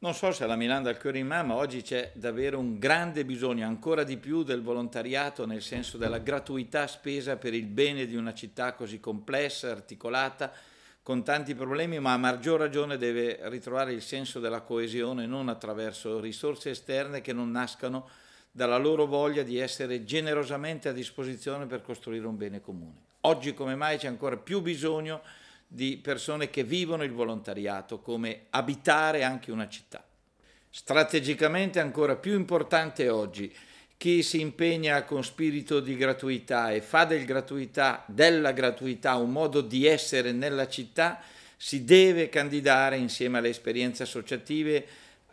Non so se alla Milano dal Cuore in Mano oggi c'è davvero un grande bisogno, ancora di più, del volontariato nel senso della gratuità spesa per il bene di una città così complessa, articolata, con tanti problemi, ma a maggior ragione deve ritrovare il senso della coesione non attraverso risorse esterne che non nascano dalla loro voglia di essere generosamente a disposizione per costruire un bene comune. Oggi come mai c'è ancora più bisogno di persone che vivono il volontariato come abitare anche una città. Strategicamente ancora più importante oggi chi si impegna con spirito di gratuità e fa del gratuità, della gratuità un modo di essere nella città si deve candidare insieme alle esperienze associative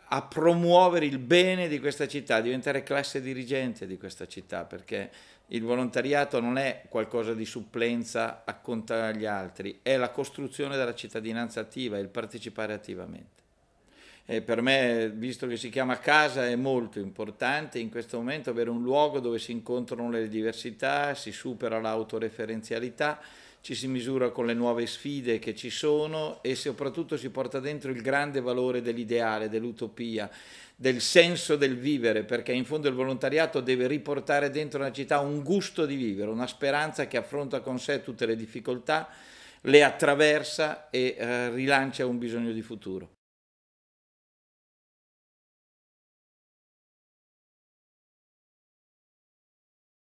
a promuovere il bene di questa città, a diventare classe dirigente di questa città, perché il volontariato non è qualcosa di supplenza a contare agli altri, è la costruzione della cittadinanza attiva, il partecipare attivamente. E eh, per me, visto che si chiama casa, è molto importante in questo momento avere un luogo dove si incontrano le diversità, si supera l'autoreferenzialità, ci si misura con le nuove sfide che ci sono e soprattutto si porta dentro il grande valore dell'ideale, dell'utopia, del senso del vivere, perché in fondo il volontariato deve riportare dentro una città un gusto di vivere, una speranza che affronta con sé tutte le difficoltà, le attraversa e eh, rilancia un bisogno di futuro.